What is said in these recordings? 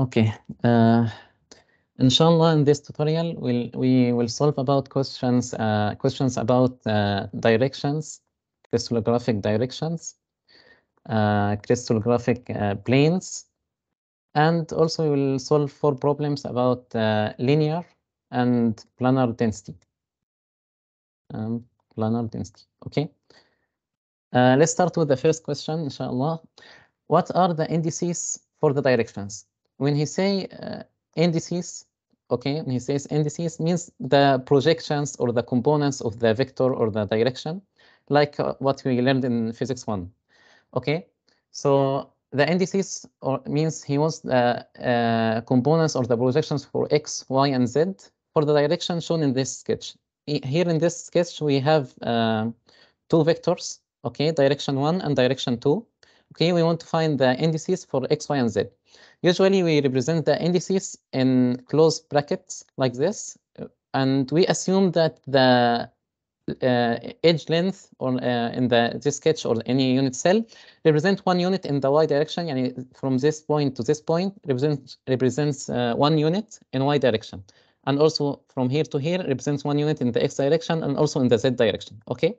Okay, uh, inshallah in this tutorial we'll, we will solve about questions, uh, questions about uh, directions, crystallographic directions, uh, crystallographic uh, planes, and also we will solve four problems about uh, linear and planar density. Um, planar density, okay. let's start with the first question, inshallah. What are the indices for the directions? when he say uh, indices, okay, when he says indices means the projections or the components of the vector or the direction, like uh, what we learned in physics one. Okay, so the indices or means he wants the uh, components or the projections for x, y, and z for the direction shown in this sketch. Here in this sketch, we have uh, two vectors, okay, direction one and direction two. Okay, we want to find the indices for x, y, and z. Usually we represent the indices in closed brackets like this, and we assume that the uh, edge length or uh, in the this sketch or any unit cell represent one unit in the y direction and from this point to this point represents represents uh, one unit in y direction and also from here to here represents one unit in the x direction and also in the z direction okay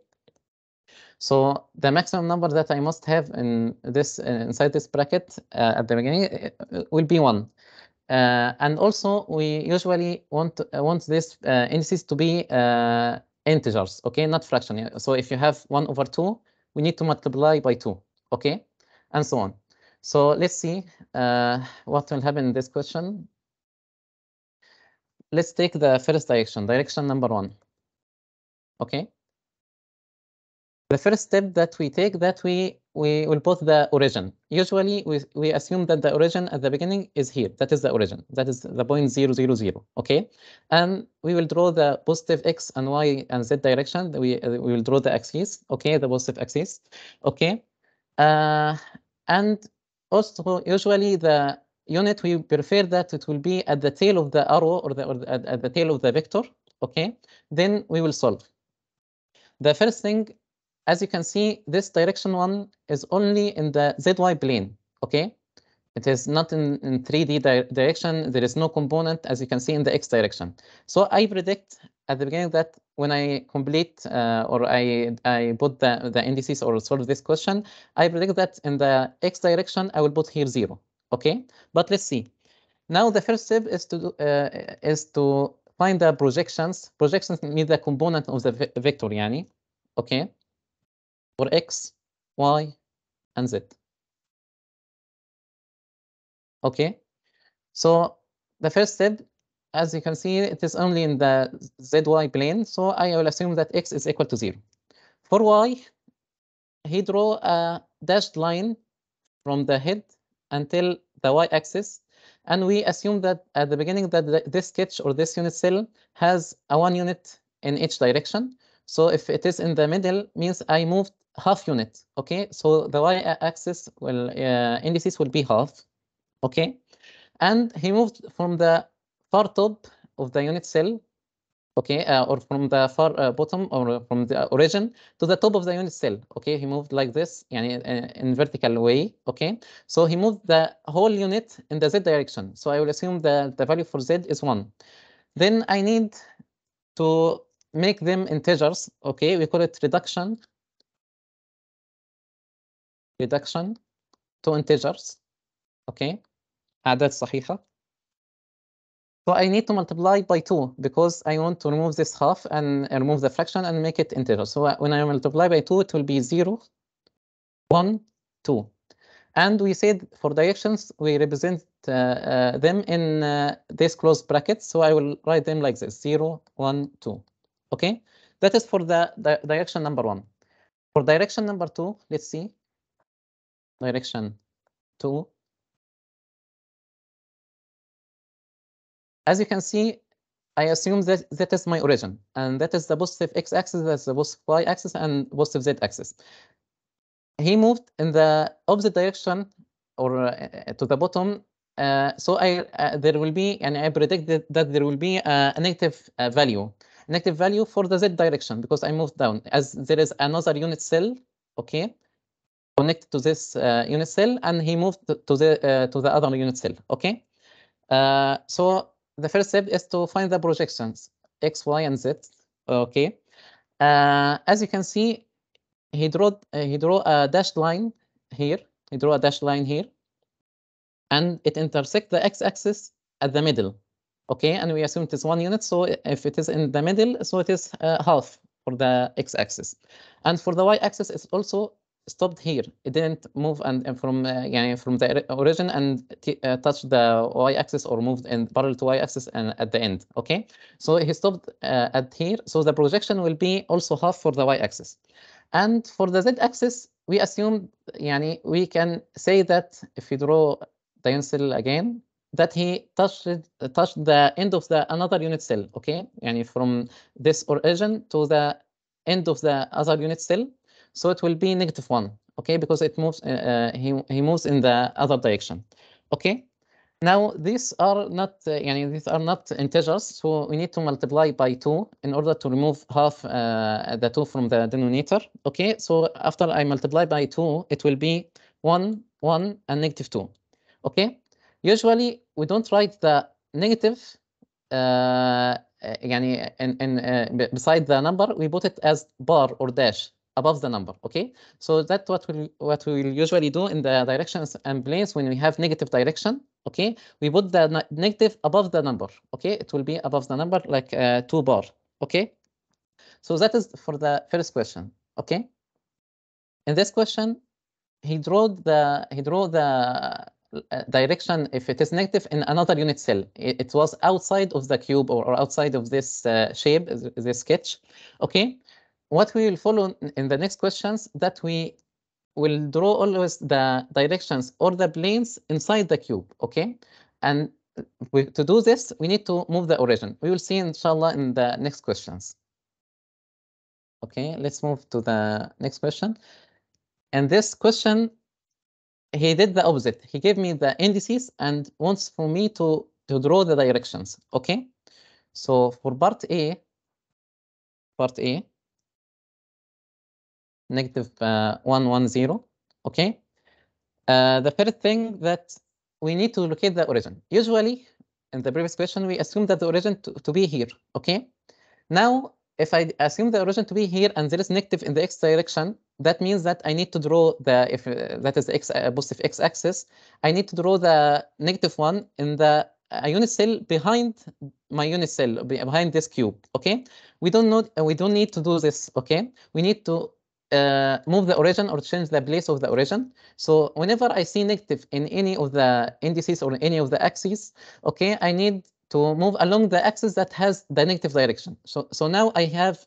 so the maximum number that I must have in this inside this bracket uh, at the beginning uh, will be one. Uh, and also, we usually want uh, want these uh, indices to be uh, integers, okay, not fraction. So if you have one over two, we need to multiply by two, okay, and so on. So let's see what will happen in this question. Let's take the first direction, direction number one. Okay the first step that we take that we we will put the origin. Usually we, we assume that the origin at the beginning is here. That is the origin. That is the point zero zero zero. Okay. And we will draw the positive x and y and z direction. We, uh, we will draw the axes. Okay. The positive axis. Okay. Uh, and also usually the unit we prefer that it will be at the tail of the arrow or the, or the at, at the tail of the vector. Okay. Then we will solve. The first thing as you can see, this direction one is only in the ZY plane, okay? It is not in, in 3D di direction. There is no component, as you can see, in the X direction. So I predict at the beginning that when I complete uh, or I, I put the, the indices or solve this question, I predict that in the X direction, I will put here zero, okay? But let's see. Now the first step is to uh, is to find the projections. Projections mean the component of the vector, Okay for x, y, and z. Okay, so the first step, as you can see, it is only in the zy plane, so I will assume that x is equal to 0. For y, he drew a dashed line from the head until the y-axis, and we assume that at the beginning that this sketch or this unit cell has a one unit in each direction. So if it is in the middle, means I moved half unit. Okay, so the y-axis will uh, indices will be half. Okay, and he moved from the far top of the unit cell. Okay, uh, or from the far uh, bottom or from the origin to the top of the unit cell. Okay, he moved like this, yani, uh, in vertical way. Okay, so he moved the whole unit in the z direction. So I will assume that the value for z is one. Then I need to make them integers. Okay, we call it reduction reduction to integers okay added ah, صحيحة so I need to multiply by 2 because I want to remove this half and remove the fraction and make it integer so uh, when I multiply by 2 it will be 0 1 2 and we said for directions we represent uh, uh, them in uh, this closed bracket so I will write them like this 0 1 2 okay that is for the, the direction number 1 for direction number 2 let's see direction two. As you can see, I assume that that is my origin, and that is the positive x-axis, that's the positive y-axis, and positive z-axis. He moved in the opposite direction or uh, uh to the bottom, uh, so I uh, there will be, and I predicted that, that there will be uh, a negative uh, value, negative value for the z direction because I moved down, as there is another unit cell, okay, connected to this uh, unit cell, and he moved to the uh, to the other unit cell. Okay, uh, so the first step is to find the projections x, y, and z. Okay, as you can see, he drew he drew a dashed line here. He drew a dashed line here, and it intersects the x-axis at the middle. Okay, and we assume it is one unit, so if it is in the middle, so it is uh, half for the x-axis. And for the y-axis, it's also stopped here. It didn't move and, and from uh, yeah, from the origin and uh, touched the y-axis or moved in parallel to y-axis and at the end. Okay, so he stopped uh, at here. So the projection will be also half for the y-axis, and for the z-axis we assume يعني we can say that if you draw the cell again that he touched touched the end of the another unit cell. Okay, يعني from this origin to the end of the other unit cell so it will be negative 1, okay, because it moves, uh, uh, he, he moves in the other direction, okay? Now, these are not, uh, these are not integers, so we need to multiply by 2 in order to remove half uh, the 2 from the denominator, okay? So after I multiply by 2, it will be 1, 1, and negative 2, okay? Usually, we don't write the negative uh, uh and, in, in, uh, beside the number, we put it as bar or dash, above the number, okay? So that's what we, what we will usually do in the directions and planes when we have negative direction, okay? We put the negative above the number, okay? It will be above the number like uh, 2 bar, okay? So that is for the first question, okay? In this question, he drew the he drew the uh, direction if it is negative in another unit cell. It, it was outside of the cube or, or outside of this uh, shape, this sketch. Okay, what we will follow in the next questions that we will draw always the directions or the planes inside the cube, okay? And we, to do this, we need to move the origin. We will see, inshallah, in the next questions. Okay, let's move to the next question. And this question, he did the opposite. He gave me the indices and wants for me to, to draw the directions, okay? So for part A, part A, negative, uh, 110, okay? Uh, the first thing that we need to locate the origin. Usually, in the previous question, we assume that the origin to, to be here, okay? Now, if I assume the origin to be here and there is negative in the x direction, that means that I need to draw the, if uh, that is the x, uh, positive x-axis, I need to draw the negative one in the uh, unit cell behind my unit cell, behind this cube, okay? We don't, know, we don't need to do this, okay? We need to uh, move the origin or change the place of the origin. So whenever I see negative in any of the indices or any of the axes, okay, I need to move along the axis that has the negative direction. So, so now I have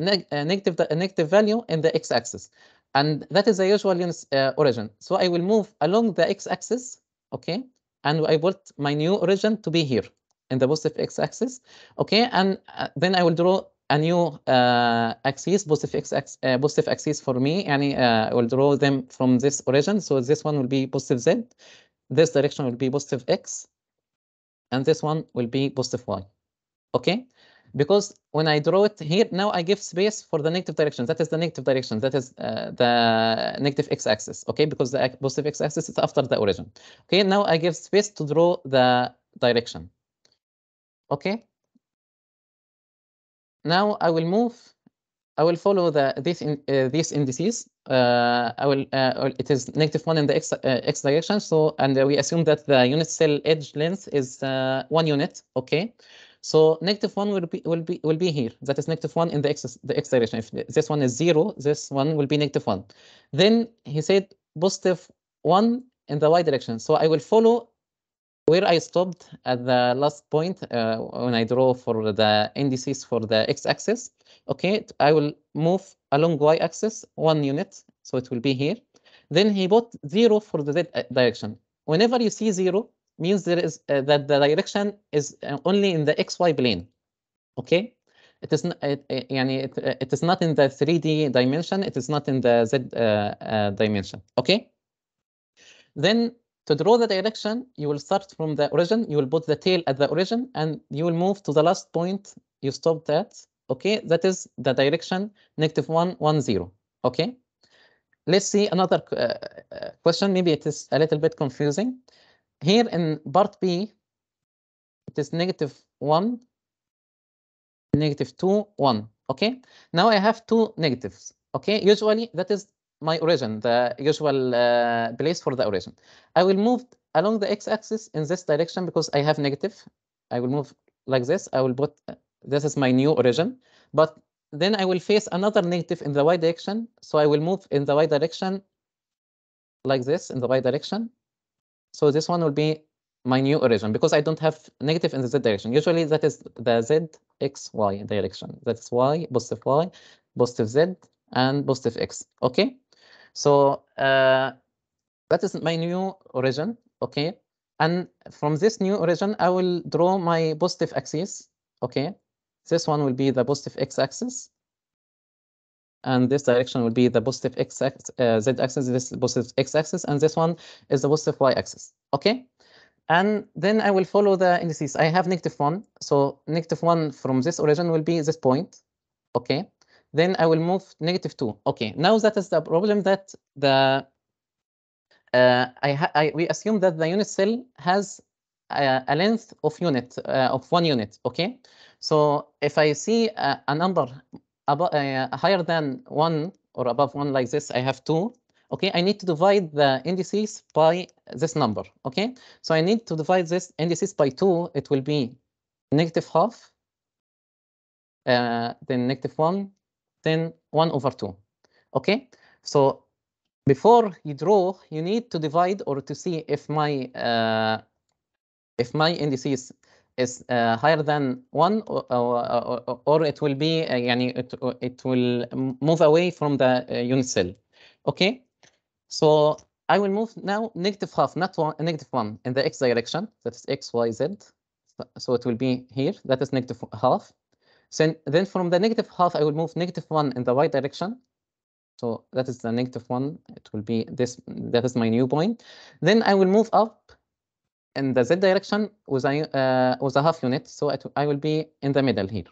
neg a uh, negative, a negative value in the x-axis, and that is the usual uh, origin. So I will move along the x-axis, okay, and I want my new origin to be here in the positive x-axis, okay, and uh, then I will draw a new uh, axis, positive, x uh, positive axis for me, and uh, I will draw them from this origin. So this one will be positive z, this direction will be positive x, and this one will be positive y. Okay, because when I draw it here, now I give space for the negative direction. That is the negative direction. That is uh, the negative x-axis. Okay, because the positive x-axis is after the origin. Okay, now I give space to draw the direction. Okay, now I will move, I will follow the, this in, uh, these indices. Uh, I will, uh, it is negative one in the x, uh, x direction. So, and we assume that the unit cell edge length is uh, one unit. Okay. So negative one will be will be will be here. That is negative one in the x the x direction. If this one is zero, this one will be negative one. Then he said positive one in the y direction. So I will follow where I stopped at the last point uh, when I draw for the indices for the x-axis, okay, I will move along y-axis one unit, so it will be here. Then he bought zero for the z uh, direction. Whenever you see zero, means there is uh, that the direction is uh, only in the xy plane, okay? It is, not, uh, it, it, it, it is not in the 3D dimension, it is not in the z uh, dimension, okay? Then to draw the direction, you will start from the origin, you will put the tail at the origin, and you will move to the last point you stopped at. Okay, that is the direction negative one, one, zero. Okay, let's see another uh, uh, question. Maybe it is a little bit confusing. Here in part B, it is negative one, negative two, one. Okay, now I have two negatives. Okay, usually that is my origin, the usual uh, place for the origin. I will move along the x-axis in this direction because I have negative. I will move like this. I will put, uh, this is my new origin, but then I will face another negative in the y direction. So I will move in the y direction like this in the y direction. So this one will be my new origin because I don't have negative in the z direction. Usually that is the z, x, y direction. That's y, positive y, positive z, and positive x. Okay. So uh, that is my new origin, okay? And from this new origin, I will draw my positive axis, okay? This one will be the positive x-axis, and this direction will be the positive x uh, z axis, this positive x axis, and this one is the positive y axis. Okay, and then I will follow the indices. I have negative one, so negative one from this origin will be this point. Okay, then I will move negative 2. Okay, now that is the problem that the uh, I, I, we assume that the unit cell has a, a length of unit uh, of one unit. Okay, so if I see a, a number above, uh, higher than one or above one like this, I have two. Okay, I need to divide the indices by this number. Okay, so I need to divide this indices by two. It will be negative half, uh, then negative one, then 1 over 2. Okay, so before you draw, you need to divide or to see if my uh, if my indices is uh, higher than one or, or, or it will be uh, يعني it, it will move away from the uh, unit cell. Okay, so I will move now negative half, not one, negative one in the x direction. That is x, y, z. So it will be here. That is negative half. Then, then from the negative half, I will move negative 1 in the y direction. So that is the negative 1. It will be this. That is my new point. Then I will move up in the z direction with a, uh, with a half unit. So it, I will be in the middle here.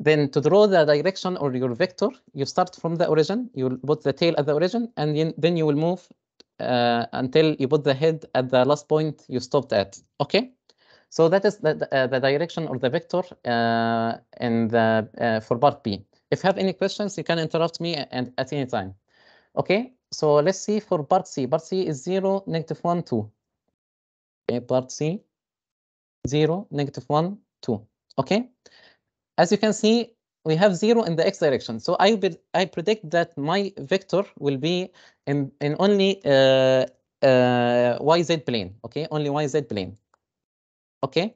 Then to draw the direction or your vector, you start from the origin. You will put the tail at the origin, and then, then you will move uh, until you put the head at the last point you stopped at. Okay. So that is the, the, uh, the direction or the vector uh, in the uh, for part B. If you have any questions, you can interrupt me and at any time. Okay, so let's see for part C. Part C is 0, negative 1, 2. Okay, part C, 0, negative 1, 2. Okay, as you can see, we have 0 in the x direction. So I, I predict that my vector will be in, in only uh, uh, yz plane, okay, only yz plane. Okay,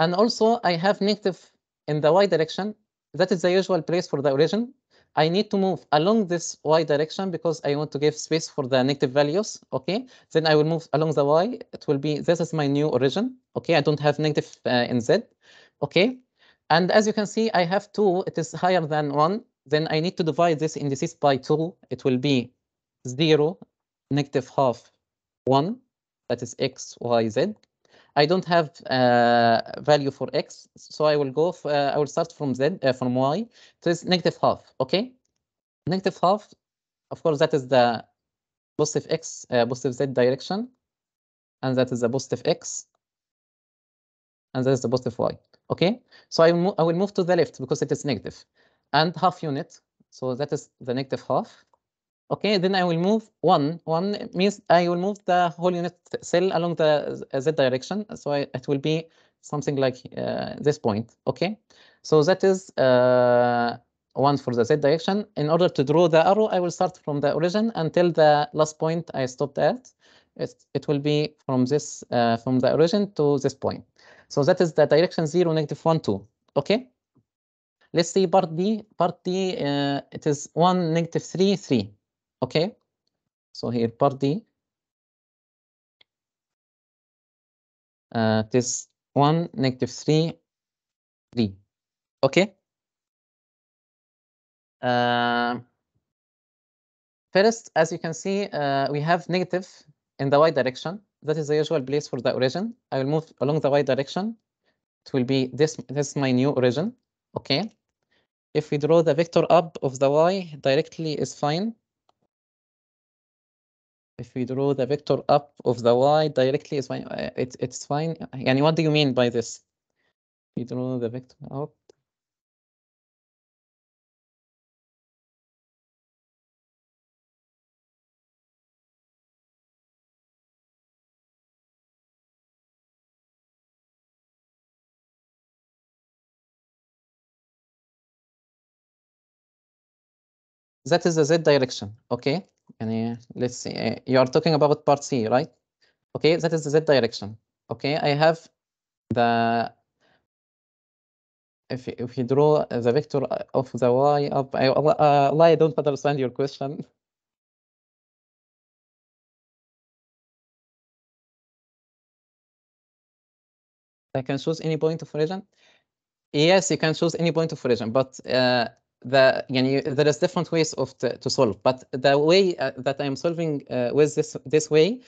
and also I have negative in the y direction. That is the usual place for the origin. I need to move along this y direction because I want to give space for the negative values, okay? Then I will move along the y. It will be, this is my new origin, okay? I don't have negative uh, in z, okay? And as you can see, I have 2. It is higher than 1. Then I need to divide this indices by 2. It will be 0, negative half, 1. That is x, y, z. I don't have uh, value for x, so I will go. Uh, I will start from z uh, from y. So it's negative half. Okay, negative half. Of course, that is the positive x, positive z direction, and that is the positive x, and that is the positive y. Okay, so I will, I will move to the left because it is negative, and half unit. So that is the negative half. Okay, then I will move one. One means I will move the whole unit cell along the uh, z direction. So I, it will be something like uh, this point. Okay, so that is uh, one for the z direction. In order to draw the arrow, I will start from the origin until the last point I stopped at. It, it will be from this uh, from the origin to this point. So that is the direction 0, negative 1, 2. Okay, let's see part D. Part D, uh, it is 1, negative 3, 3. Okay, so here party. Uh, this 1, negative 3, 3. Okay. Uh, first, as you can see, uh, we have negative in the y direction. That is the usual place for the origin. I will move along the y direction. It will be this, this is my new origin. Okay. If we draw the vector up of the y directly is fine if we draw the vector up of the y directly, it's fine. Uh, it's it's fine. And what do you mean by this? We draw the vector out. That is the z direction, okay? and let's see, uh, you are talking about part C, right? Okay, that is the Z direction. Okay, I have the if if you draw the vector of the y up, I, uh, uh I don't understand your question. I can choose any point of origin. Yes, you can choose any point of origin, but uh, the you know, there is different ways of to, to solve, but the way uh, that I'm solving uh, with this this way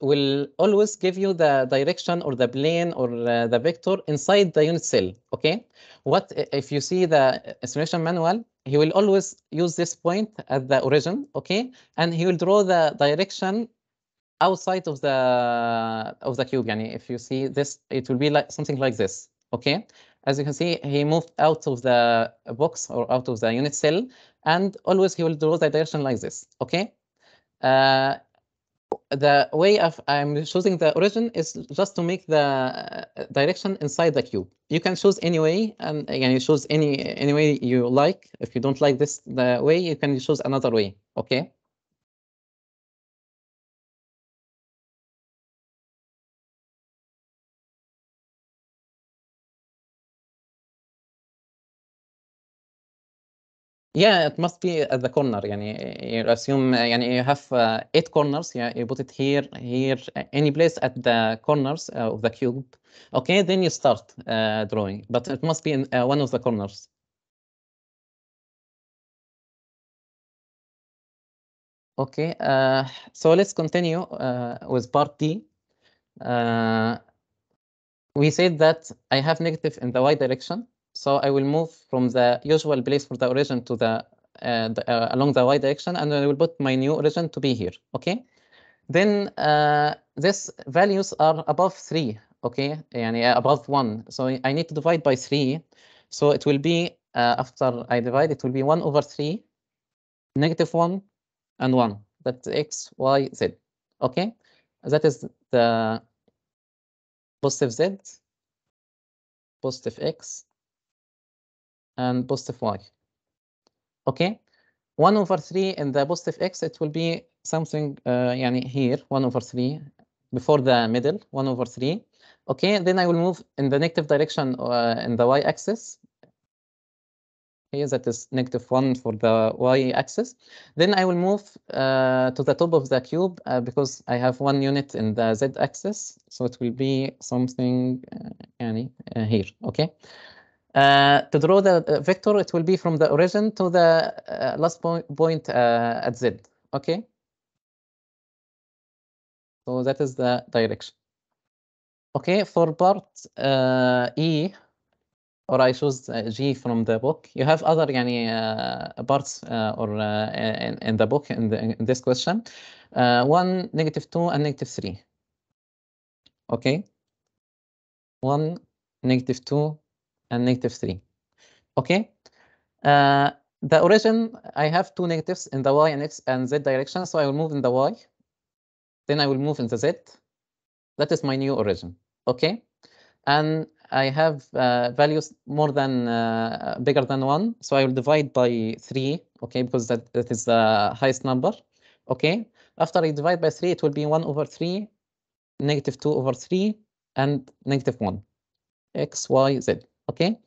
will always give you the direction or the plane or uh, the vector inside the unit cell, okay? What if you see the uh, simulation manual, he will always use this point at the origin, okay? And he will draw the direction outside of the of the cube. Yani if you see this, it will be like something like this, okay? as you can see, he moved out of the box or out of the unit cell, and always he will draw the direction like this, okay? Uh, the way of I'm choosing the origin is just to make the uh, direction inside the cube. You can choose any way, and again, you choose any, any way you like. If you don't like this the way, you can choose another way, okay? Yeah, it must be at the corner. Yani you assume, you have uh, eight corners. Yeah, you put it here, here, any place at the corners uh, of the cube. Okay, then you start uh, drawing, but it must be in uh, one of the corners. Okay, uh, so let's continue uh, with part D. we said that I have negative in the y direction so I will move from the usual place for the origin to the, uh, the uh, along the y direction, and I will put my new origin to be here. Okay. Then uh, these values are above three. Okay, and uh, above one. So I need to divide by three. So it will be uh, after I divide, it will be one over three, negative one, and one. That's x, y, z. Okay, that is the positive z, positive x, and positive y. Okay, 1 over 3 in the positive x, it will be something uh, يعني here, 1 over 3, before the middle, 1 over 3. Okay, then I will move in the negative direction uh, in the y-axis. Here, that is negative 1 for the y-axis. Then I will move uh, to the top of the cube uh, because I have one unit in the z-axis. So it will be something uh, uh here, okay? Uh, to draw the uh, vector, it will be from the origin to the uh, last point, point uh, at z. Okay. So that is the direction. Okay, for part uh, E, or I chose uh, G from the book. You have other يعني, parts or in, in, the book in, the, in this question. one, negative two, and negative three. Okay. One, negative two, and negative 3. Okay. Uh, the origin, I have two negatives in the y and x and z direction, so I will move in the y. Then I will move in the z. That is my new origin. Okay. And I have uh, values more than uh, bigger than one, so I will divide by three, okay, because that, that is the highest number, okay. After I divide by three, it will be one over three, negative two over three, and negative one, x, y, z okay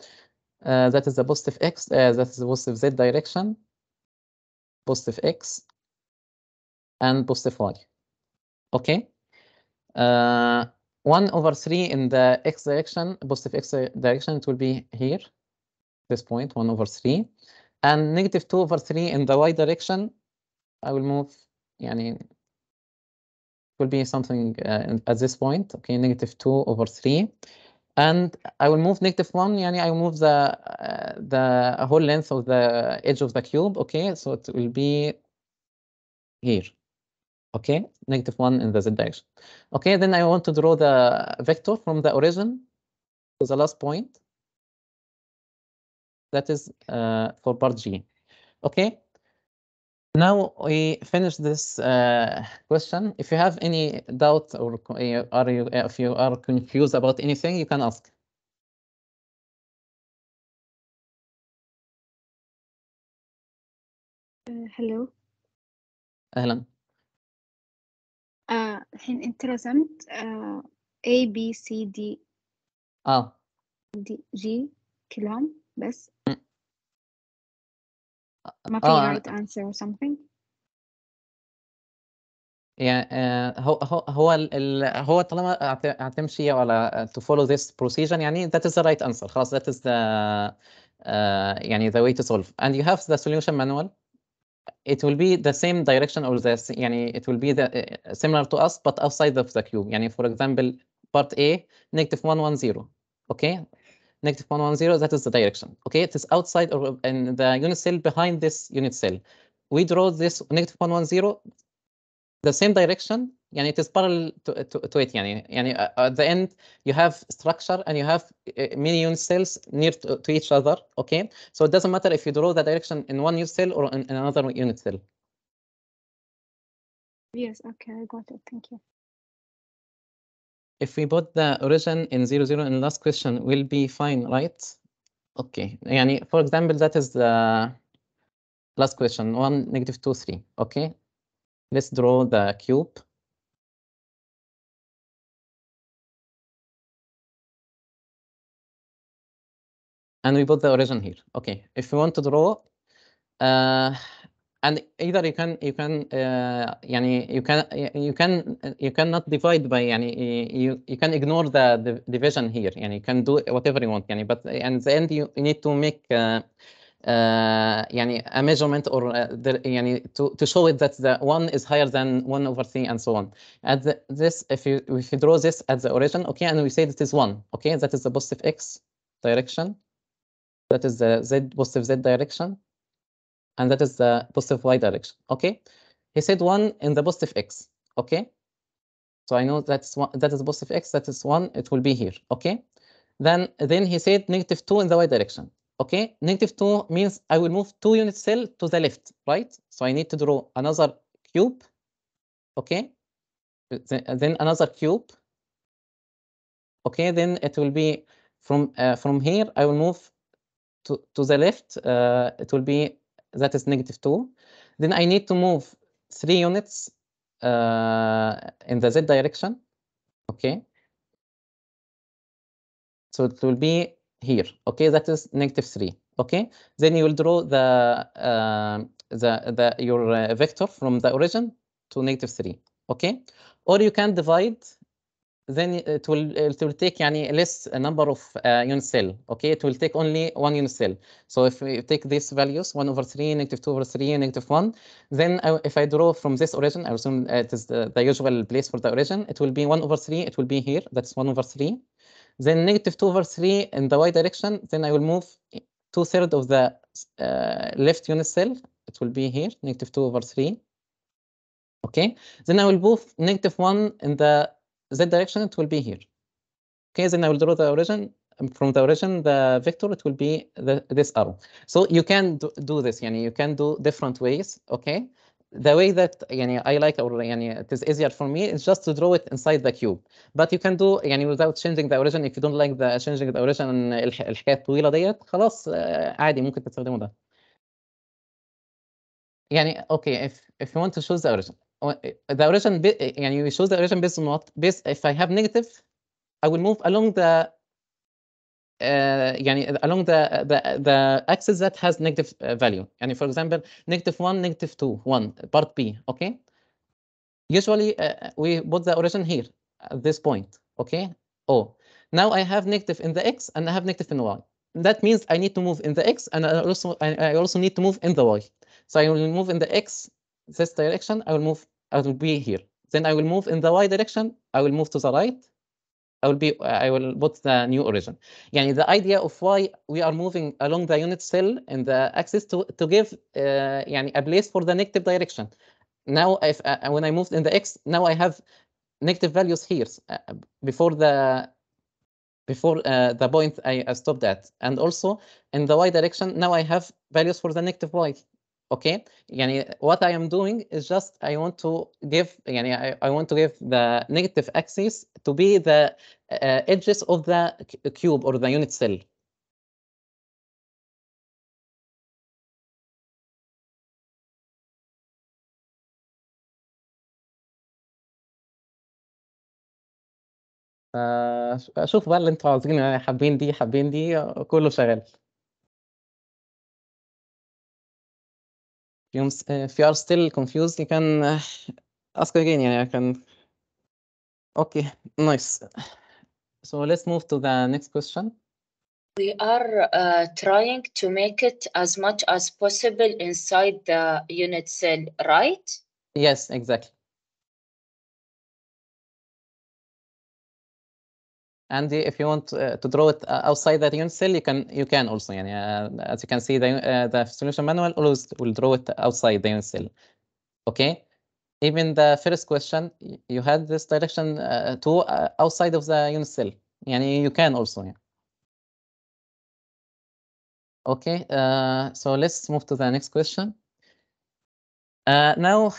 uh, that is the positive x uh, that is the positive z direction positive x and positive y okay uh, 1 over 3 in the x direction positive x direction it will be here this point 1 over 3 and negative 2 over 3 in the y direction I will move يعني it will be something uh, at this point okay negative 2 over 3 and I will move negative 1, yani I will move the, uh, the whole length of the edge of the cube, okay? So it will be here, okay? Negative 1 in the z direction. Okay, then I want to draw the vector from the origin to the last point. That is uh, for part G, okay? Now we finish this uh, question. If you have any doubt or eh, are you, eh, if you are confused about anything, you can ask. Uh, hello. أهلا آه الحين أنت رسمت B C D آه ah. D G كلهم بس my oh, favorite آه. answer or something Yeah, هو هو هو هو to follow this procedure يعني that is the right answer خلاص that is the uh, يعني the way to solve and you have the solution manual it will be the same direction or the يعني it will be the, uh, similar to us but outside of the cube يعني for example part A negative 110 okay negative 110, that is the direction. Okay, it is outside or in the unit cell behind this unit cell. We draw this negative 110 the same direction, and it is parallel to, to, to it. Yani, uh, at the end, you have structure and you have uh, many unit cells near to, to, each other. Okay, so it doesn't matter if you draw the direction in one unit cell or in, in another unit cell. Yes, okay, I got it. Thank you if we put the origin in 0, 0 in last question, will be fine, right? Okay, يعني for example, that is the last question, 1, negative 2, 3, okay? Let's draw the cube. And we put the origin here. Okay, if we want to draw, uh, and either you can you can uh, you can you can you cannot divide by يعني you you can ignore the, the division here يعني you can do whatever you want but and the end you need to make uh, uh, a measurement or uh, the, to, to show it that the one is higher than one over three and so on. At the, this, if you if you draw this at the origin, okay, and we say that is one, okay, that is the positive x direction, that is the z positive z direction, and that is the positive y direction. Okay, he said one in the positive x. Okay, so I know that's one, that is positive x. That is one. It will be here. Okay, then then he said negative two in the y direction. Okay, negative two means I will move two unit cell to the left, right? So I need to draw another cube. Okay, then another cube. Okay, then it will be from uh, from here. I will move to to the left. Uh, it will be that is negative 2. Then I need to move 3 units uh, in the z direction. Okay. So it will be here. Okay, that is negative 3. Okay, then you will draw the, uh, the, the your uh, vector from the origin to negative 3. Okay, or you can divide then uh, it will it will take يعني less number of uh, unit cell. Okay, it will take only one unit cell. So if we take these values, one over three, negative two over three, negative one, then I, if I draw from this origin, I assume it is the, the usual place for the origin. It will be one over three. It will be here. That's one over three. Then negative two over three in the y direction. Then I will move two thirds of the uh, left unit cell. It will be here, negative two over three. Okay, then I will move negative one in the z direction, it will be here. Okay, then I will draw the origin. Um, from the origin, the vector, it will be the, this arrow. So you can do, do this, yani you can do different ways, okay? the way that يعني, I like or yeah, it is easier for me is just to draw it inside the cube. But you can do يعني, without changing the origin if you don't like the changing the origin الحكاية الطويلة ديت خلاص عادي ممكن تستخدمه ده. يعني okay if if you want to choose the origin Oh, eh, the origin eh, eh, and we choose the origin based on what based if I have negative I will move along the uh, along the, the the axis that has negative value And for example negative 1 negative 2 1 part B okay usually uh, we put the origin here at this point okay oh now I have negative in the x and I have negative in y that means I need to move in the x and I also I also need to move in the y so I will move in the x this direction, I will move, I will be here. Then I will move in the y direction, I will move to the right. I will be, I will put the new origin. Yeah, the idea of why we are moving along the unit cell and the axis to, to give uh, yani a place for the negative direction. Now, if uh, when I moved in the x, now I have negative values here uh, before the before uh, the point I, I stopped at. And also in the y direction, now I have values for the negative y. okay يعني what I am doing is just I want to give يعني I, I want to give the negative axis to be the uh, edges of the cube or the unit cell شوف بقى اللي انتوا عاوزينه حابين دي حابين دي كله شغال If you are still confused, you can eh, ask again Yeah, I can okay nice so let's move to the next question we are uh, trying to make it as much as possible inside the unit cell right yes exactly and if you want uh, to draw it uh, outside that unit cell, you can you can also. yeah. uh, as you can see, the uh, the solution manual always will draw it outside the unit cell. Okay. Even the first question, you had this direction uh, to uh, outside of the unit cell. Yeah, you can also. Yeah. Okay. so let's move to the next question. now,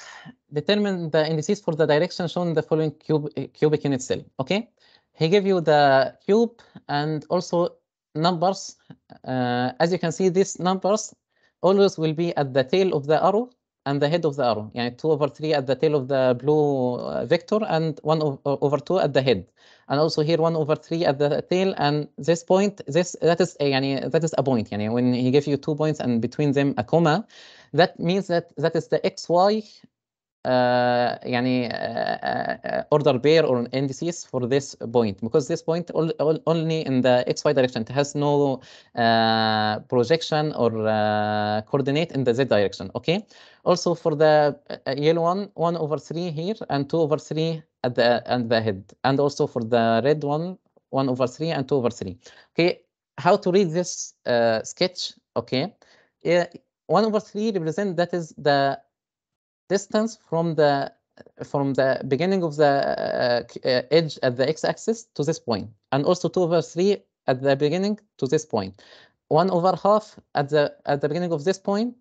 determine the indices for the direction shown in the following cube, cubic unit cell. Okay he gave you the cube and also numbers. Uh, as you can see, these numbers always will be at the tail of the arrow and the head of the arrow. Yeah, 2 over 3 at the tail of the blue uh, vector and 1 over 2 at the head. And also here 1 over 3 at the tail and this point, this that is a, that is a point. يعني when he gave you two points and between them a comma, that means that that is the xy uh, يعني, uh, order pair or indices for this point because this point only in the xy direction it has no uh, projection or uh, coordinate in the z direction okay also for the uh, yellow one 1 over 3 here and 2 over 3 at the and the head and also for the red one 1 over 3 and 2 over 3 okay how to read this uh, sketch okay 1 over 3 represent that is the distance from the from the beginning of the uh, uh, edge at the x-axis to this point, and also 2 over 3 at the beginning to this 1 over half at the at the beginning of this point,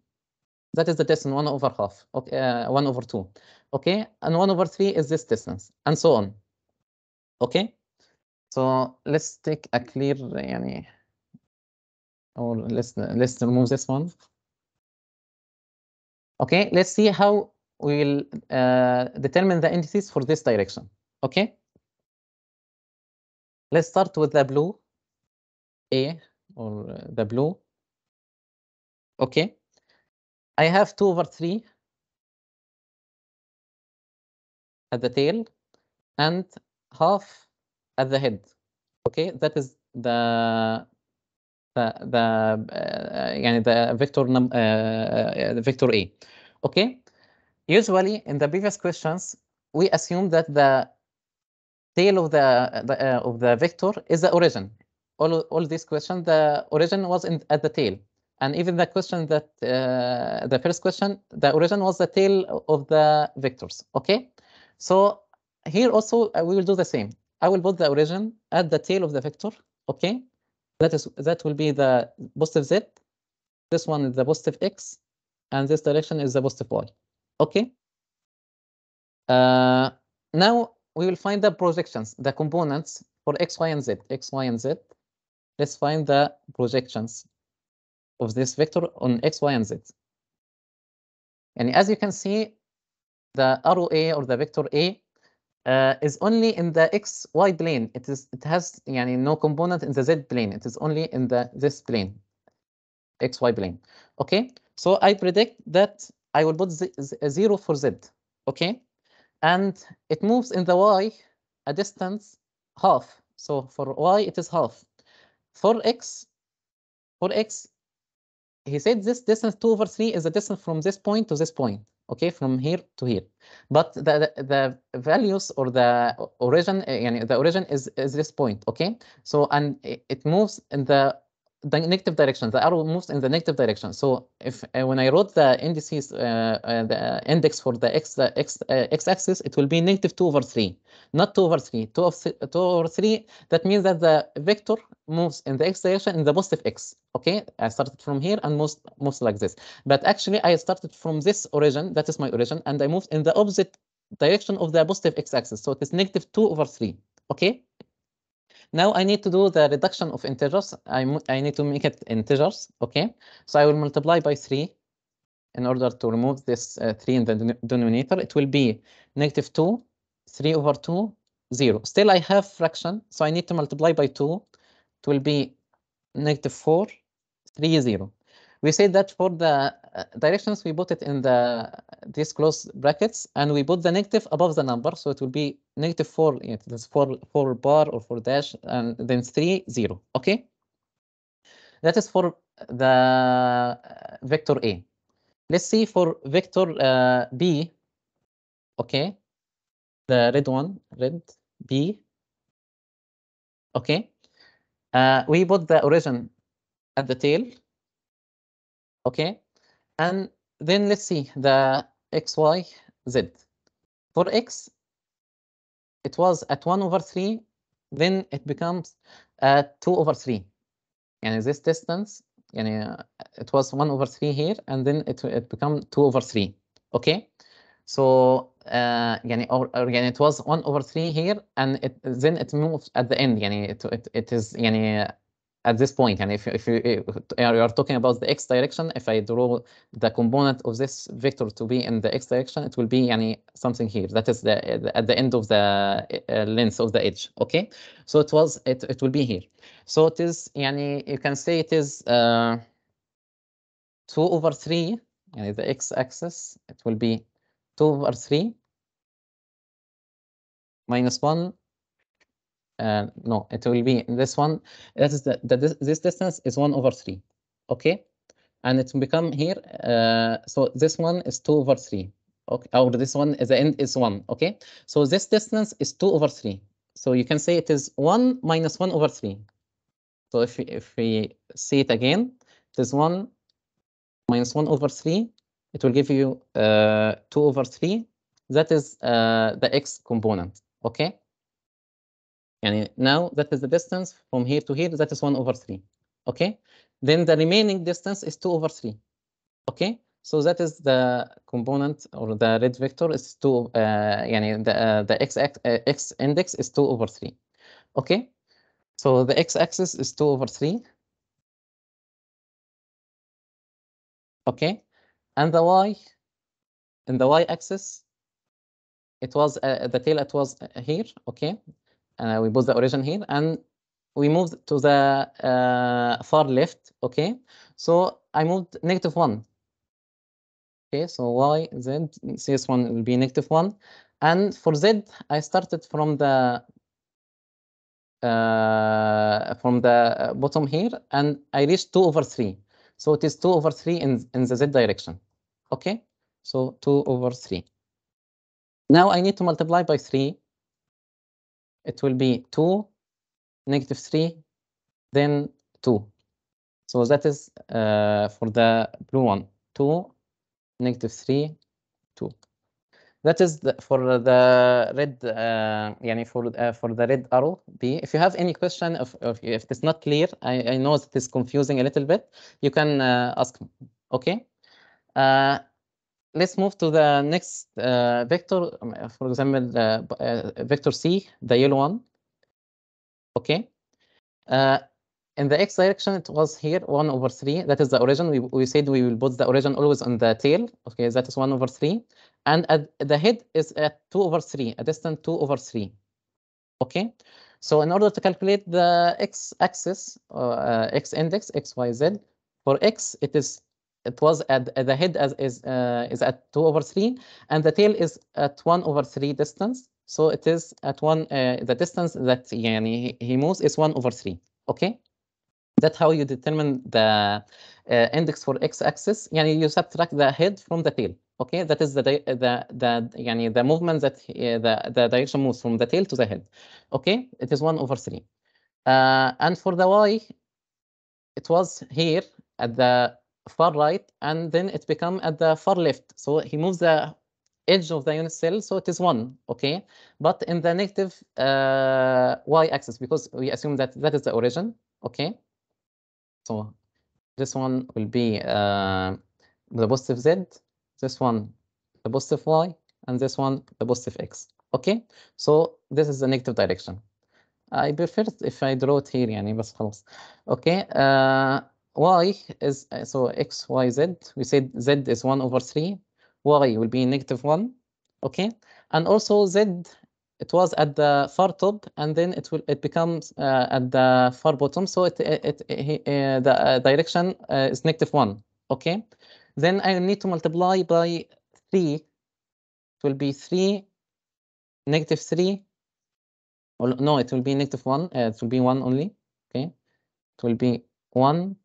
that is the distance, 1 over half, okay, uh, 1 over 2. Okay, and 1 over 3 is this distance, and so on. Okay, so let's take a clear, يعني, or let's, let's remove this one. Okay, let's see how will uh, determine the indices for this direction. Okay. Let's start with the blue A or uh, the blue. Okay. I have 2 over 3 at the tail and half at the head. Okay, that is the the the uh, uh the vector num uh, uh, the vector A. Okay, usually in the previous questions, we assume that the tail of the, the uh, of the vector is the origin. All all these questions, the origin was in, at the tail, and even the question that uh, the first question, the origin was the tail of the vectors. Okay, so here also uh, we will do the same. I will put the origin at the tail of the vector. Okay, that is that will be the positive z. This one is the positive x, and this direction is the positive y. Okay. Uh, now we will find the projections, the components for x, y, and z. x, y, and z. Let's find the projections of this vector on x, y, and z. And as you can see, the arrow A or the vector A uh, is only in the x, y plane. It is it has yani, no component in the z plane. It is only in the this plane, x, y plane. Okay, so I predict that I will put zero for z, okay? And it moves in the y a distance half. So for y, it is half. For x, for x, he said this distance 2 over 3 is the distance from this point to this point okay from here to here but the the, the values or the origin uh, the origin is is this point okay so and it moves in the the negative direction. The arrow moves in the negative direction. So if uh, when I wrote the indices, uh, uh the index for the x the x uh, x-axis, it will be negative two over three, not two over three. Two, of th two over three. That means that the vector moves in the x direction in the positive x. Okay, I started from here and moves moves like this. But actually, I started from this origin. That is my origin, and I moved in the opposite direction of the positive x-axis. So it is negative two over three. Okay. Now I need to do the reduction of integers. I, I need to make it integers, okay? So I will multiply by 3 in order to remove this uh, 3 in the denominator. It will be negative 2, 3 over 2, 0. Still I have fraction, so I need to multiply by 2. It will be negative 4, 3, 0. We say that for the uh, directions, we put it in the uh, these close brackets, and we put the negative above the number, so it will be negative 4, it is 4, 4 bar or 4 dash, and then three zero. okay? That is for the uh, vector A. Let's see for vector uh, B, okay? The red one, red, B, okay? Uh, we put the origin at the tail, okay? And then let's see the x, y, z. For x, it was at 1 over 3, then it becomes uh, 2 over 3. And this distance, and, uh, it was 1 over 3 here, and then it, it becomes 2 over 3. Okay? So uh, or, or it was 1 over 3 here and it, then it moves at the end يعني it, it, it is at this point and if, if you, you are talking about the x direction if I draw the component of this vector to be in the x direction it will be any something here that is the, the at the end of the uh, length of the edge okay so it was it, it will be here so it is yani, you can say it is uh, 2 over 3 And the x-axis it will be 2 over 3 minus 1 uh, no, it will be this one. That is the, the this, this distance is one over three, okay? And it's become here. Uh, so this one is two over three, okay? Or this one is the end is one, okay? So this distance is two over three. So you can say it is one minus one over three. So if we, if we see it again, this one minus one over three. It will give you uh, two over three. That is uh, the x component, okay? And now that is the distance from here to here that is 1 over 3 okay then the remaining distance is 2 over 3 okay so that is the component or the red vector is 2 uh, the, uh, the x, uh, x index is 2 over 3 okay so the x axis is 2 over 3 okay and the y in the y axis it was uh, the tail it was uh, here okay uh, we put the origin here and we moved to the uh, far left okay so I moved negative 1 okay so y z cs1 will be negative 1 and for z I started from the uh, from the uh, bottom here and I reached 2 over 3 so it is 2 over 3 in, in the z direction okay so 2 over 3 now I need to multiply by 3 it will be 2, negative 3, then 2. So that is uh, for the blue one, 2, negative 3, 2. That is the, for the red, uh, yani for, uh, for the red arrow B. If you have any question, if, if it's not clear, I, I know that it's confusing a little bit, you can uh, ask okay? Uh, let's move to the next uh, vector. Um, uh, for example, uh, uh, vector C, the yellow one. Okay. Uh, in the x direction, it was here 1 over 3. That is the origin. We, we said we will put the origin always on the tail. Okay, that is 1 over 3. And at the head is at 2 over 3, a distance 2 over 3. Okay, so in order to calculate the x-axis, uh, uh x-index, x, y, z, for x, it is it was at the head as is uh, is at 2 over 3 and the tail is at 1 over 3 distance so it is at one uh, the distance that يعني he moves is 1 over 3 okay that's how you determine the uh, index for x-axis يعني you subtract the head from the tail okay that is the the the يعني the movement that uh, the the direction moves from the tail to the head okay it is 1 over 3 uh, and for the y it was here at the far right and then it become at the far left so he moves the edge of the unit cell so it is one okay but in the negative uh, y-axis because we assume that that is the origin okay so this one will be uh, the positive z this one the positive y and this one the positive x okay so this is the negative direction I prefer if I draw it here يعني بس خلاص okay uh, y is, uh, so x, y, z, we said z is 1 over 3, y will be negative 1, okay? And also z, it was at the far top, and then it will it becomes uh, at the far bottom, so it, it, it uh, the uh, direction uh, is negative 1, okay? Then I need to multiply by 3, it will be 3, negative 3, no, it will be negative 1, it will be 1 only, okay? It will be 1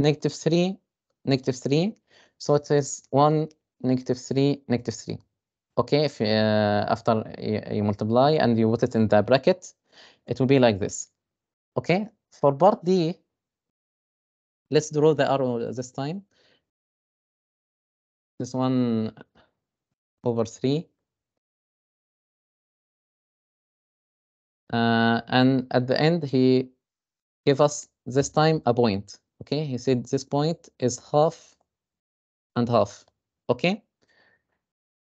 negative 3, negative 3. So it is 1, negative 3, negative 3. Okay, if uh, after you, multiply and you put it in the bracket, it will be like this. Okay, for part D, let's draw the arrow this time. This one over 3. Uh, and at the end, he gave us this time a point. Okay, he said this point is half and half. Okay,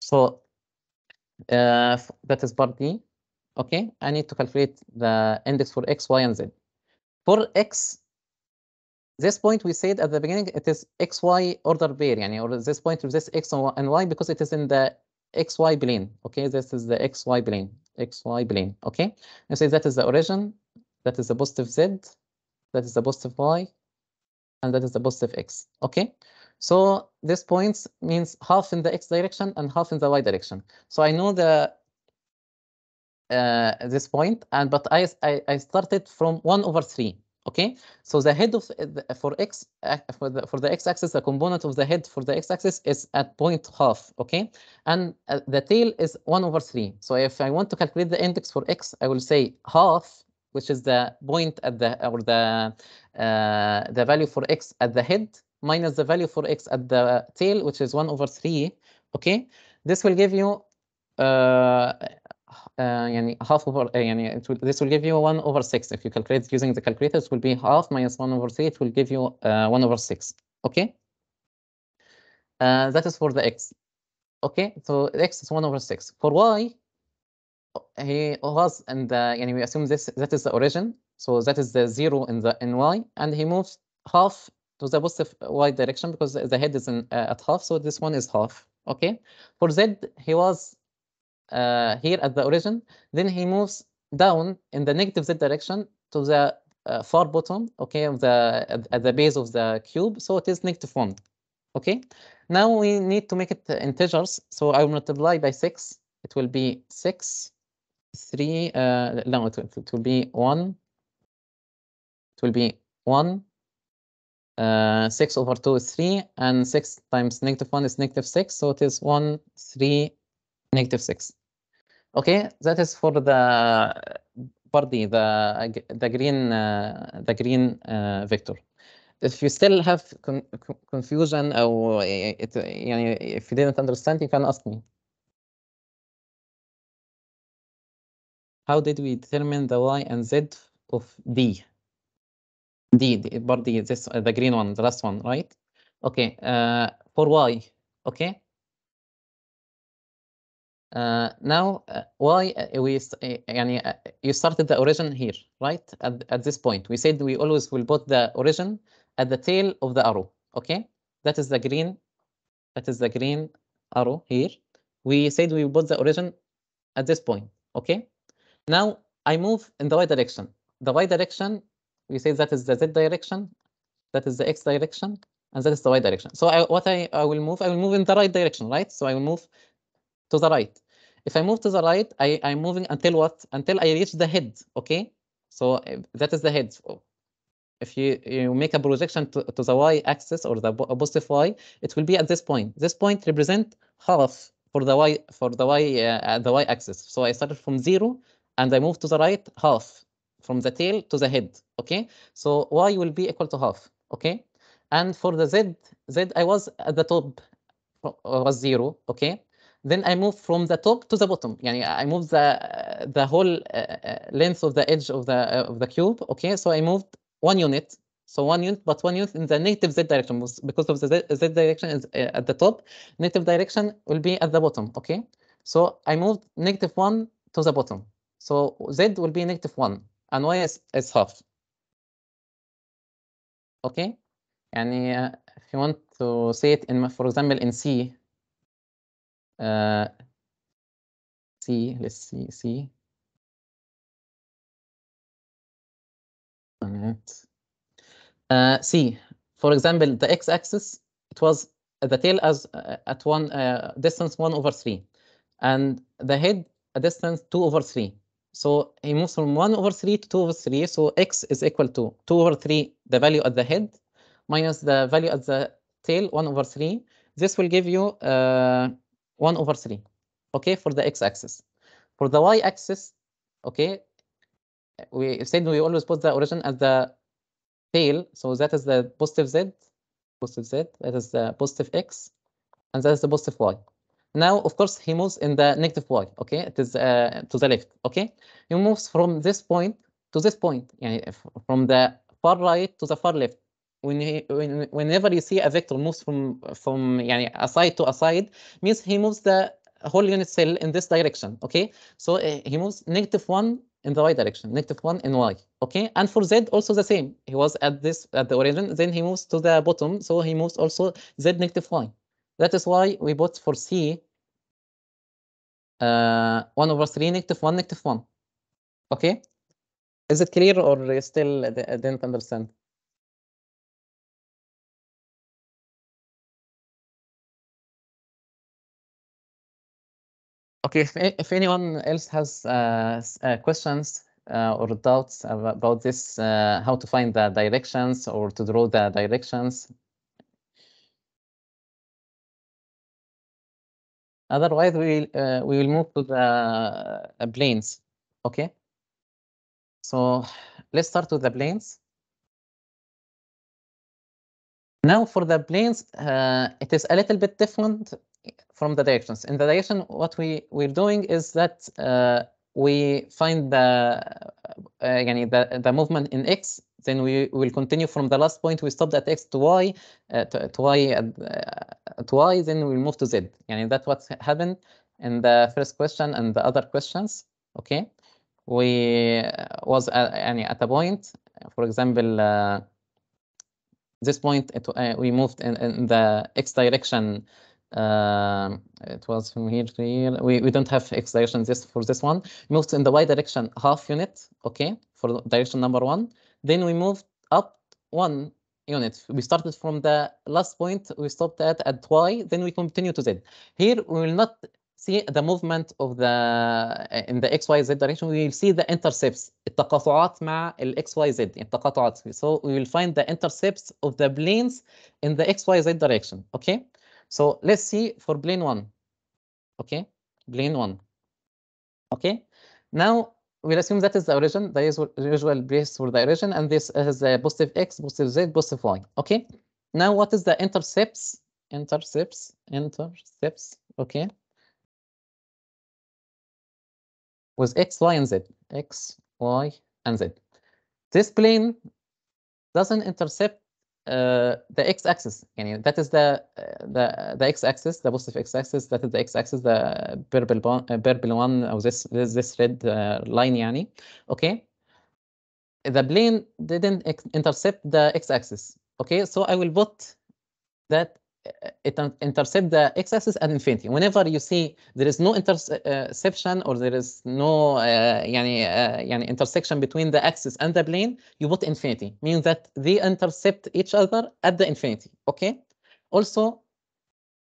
so uh, that is part D. Okay, I need to calculate the index for x, y, and z. For x, this point we said at the beginning it is x, y order pair, yani, or this point of this x and y because it is in the x, y plane. Okay, this is the x, y plane, x, y plane. Okay, and so that is the origin, that is the positive z, that is the positive y, and that is the positive x. Okay, so this point means half in the x direction and half in the y direction. So I know the uh, this point, and but I, I, I started from one over three. Okay, so the head of uh, for x uh, for the for the x-axis, the component of the head for the x-axis is at point half. Okay, and uh, the tail is one over three. So if I want to calculate the index for x, I will say half which is the point at the or the uh, the value for x at the head minus the value for x at the tail, which is 1 over 3. Okay, this will give you uh, uh, half over uh, it will, this will give you 1 over 6 if you calculate using the calculator it will be half minus 1 over 3 it will give you uh, 1 over 6 okay uh, that is for the x okay so x is 1 over 6 for y he was and the, we assume this that is the origin. So that is the zero in the in y, and he moves half to the positive y direction because the head is in, uh, at half. So this one is half. Okay. For z, he was uh, here at the origin. Then he moves down in the negative z direction to the uh, far bottom, okay, of the at, at the base of the cube. So it is negative one. Okay. Now we need to make it integers. So I will multiply by six. It will be six 3 uh, no it, it will be 1 it will be 1 uh, 6 over 2 is 3 and 6 times negative 1 is negative 6 so it is 1 3 negative 6 okay that is for the party the the green uh, the green uh, vector if you still have con confusion or oh, it, if you didn't understand you can ask me how did we determine the y and z of D? D, D bar D, this, uh, the green one, the last one, right? Okay, uh, for y, okay? Uh, now, uh, why uh, we uh, uh, you started the origin here, right? At, at this point, we said we always will put the origin at the tail of the arrow, okay? That is the green, that is the green arrow here. We said we put the origin at this point, okay? Now I move in the y direction. The y direction, we say that is the z direction, that is the x direction, and that is the y direction. So I, what I, I will move, I will move in the right direction, right? So I will move to the right. If I move to the right, I, I'm moving until what? Until I reach the head, okay? So eh, that is the head. If you, you make a projection to, to the y-axis or the positive y, it will be at this point. This point represent half for the y for the y uh, the y-axis. So I started from zero and I move to the right half from the tail to the head, okay? So y will be equal to half, okay? And for the z, z I was at the top uh, was zero, okay? Then I move from the top to the bottom. Yani I move the the whole uh, uh, length of the edge of the uh, of the cube, okay? So I moved one unit, so one unit, but one unit in the negative z direction because of the z, z direction is uh, at the top, negative direction will be at the bottom, okay? So I moved negative one to the bottom, so Z will be negative 1 and Y is, is half. Okay, يعني uh, if you want to say it in, for example, in C, uh, C, let's see, C. Uh, C, for example, the x-axis, it was the tail as uh, at one uh, distance 1 over 3 and the head a distance 2 over 3 so he moves from 1 over 3 to 2 over 3. So x is equal to 2 over 3, the value at the head, minus the value at the tail, 1 over 3. This will give you uh, 1 over 3, okay, for the x-axis. For the y-axis, okay, we said we always put the origin at the tail. So that is the positive z, positive z, that is the positive x, and that is the positive y. Now, of course, he moves in the negative y, okay? It is uh, to the left, okay? He moves from this point to this point, from the far right to the far left. When he, when, whenever you see a vector moves from from يعني a side to a side, means he moves the whole unit cell in this direction, okay? So uh, he moves negative one in the y direction, negative one in y, okay? And for z also the same. He was at this at the origin, then he moves to the bottom, so he moves also z negative y, that is why we both for C uh, 1 over 3 negative 1 negative 1. Okay? Is it clear or you still uh, didn't understand? Okay, if, if anyone else has uh, uh, questions uh, or doubts about, about this, uh, how to find the directions or to draw the directions, Otherwise, we will, uh, we will move to the planes. Okay. So let's start with the planes. Now for the planes, uh, it is a little bit different from the directions. In the direction, what we we're doing is that uh, we find the uh, the the movement in x then we will continue from the last point we stopped at x to y uh, to, to, y uh, uh to y then we'll move to z and that's what happened in the first question and the other questions okay we uh, was uh, at a point for example uh, this point it, uh, we moved in, in, the x direction uh, it was from here to here we, we don't have x direction this for this one moved in the y direction half unit okay for direction number one then we moved up one unit. We started from the last point we stopped at at Y, then we continue to Z. Here we will not see the movement of the uh, in the x, y, z direction. We will see the intercepts, التقاطعات مع ال x, y, z, التقاطعات. So we will find the intercepts of the planes in the x, y, z direction. Okay. So let's see for plane one. Okay, plane one. Okay. Now we'll assume that is the origin, the usual, usual for the origin, and this is a positive x, positive z, positive y. Okay. Now, what is the intercepts? Intercepts, intercepts. Okay. With x, y, and z. X, y, and z. This plane doesn't intercept uh, the x-axis يعني that is the the the x-axis the positive x-axis that is the x-axis the purple one purple uh, one أو this this this red uh, line يعني okay the plane didn't intercept the x-axis okay so I will put that uh, it intercept the x-axis at infinity. Whenever you see there is no intersection or there is no uh, يعني, uh, intersection between the axis and the plane, you put infinity. Means that they intercept each other at the infinity. Okay. Also,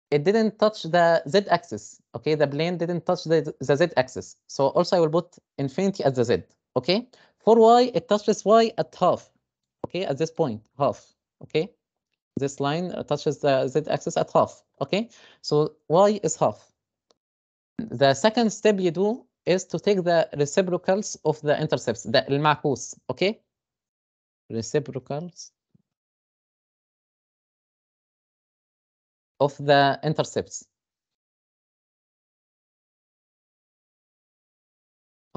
it didn't touch the z-axis. Okay, the plane didn't touch the, the z-axis. So also I will put infinity at the z. Okay. For y, it touches y at half. Okay, at this point, half. Okay. This line touches the z-axis at half. Okay, so y is half. The second step you do is to take the reciprocals of the intercepts, the المعكوس. Okay, reciprocals of the intercepts.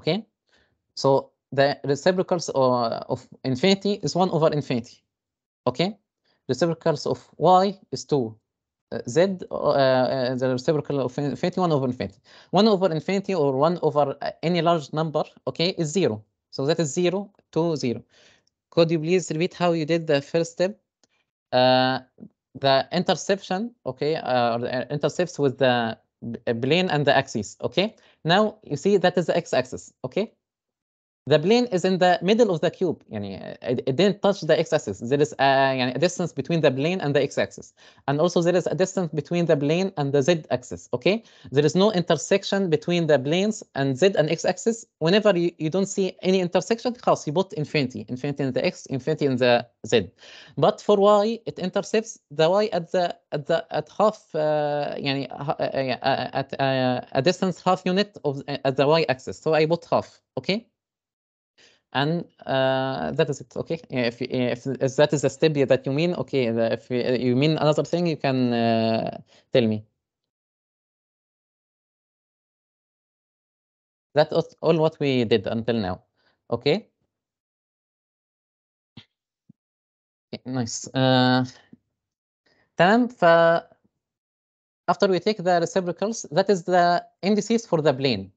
Okay, so the reciprocals of, uh, of infinity is 1 over infinity. Okay, reciprocals of y is 2 uh, z uh, uh the reciprocal of infinity 1 over infinity 1 over infinity or 1 over uh, any large number okay is 0 so that is 0 to 0 could you please repeat how you did the first step uh, the interception okay uh, intercepts with the plane and the axis okay now you see that is the x-axis okay the plane is in the middle of the cube يعني it, it didn't touch the x-axis there is a uh, يعني a distance between the plane and the x-axis and also there is a distance between the plane and the z-axis okay there is no intersection between the planes and z and x-axis whenever you, you don't see any intersection خلاص you put infinity infinity in the x infinity in the z but for y it intercepts the y at the at the at half uh, يعني uh, uh, at uh, a distance half unit of at the y-axis so I put half okay and uh, that is it okay if, if, if that is the step that you mean okay if uh, you mean another thing you can uh, tell me that was all what we did until now okay, nice uh, after we take the reciprocals that is the indices for the plane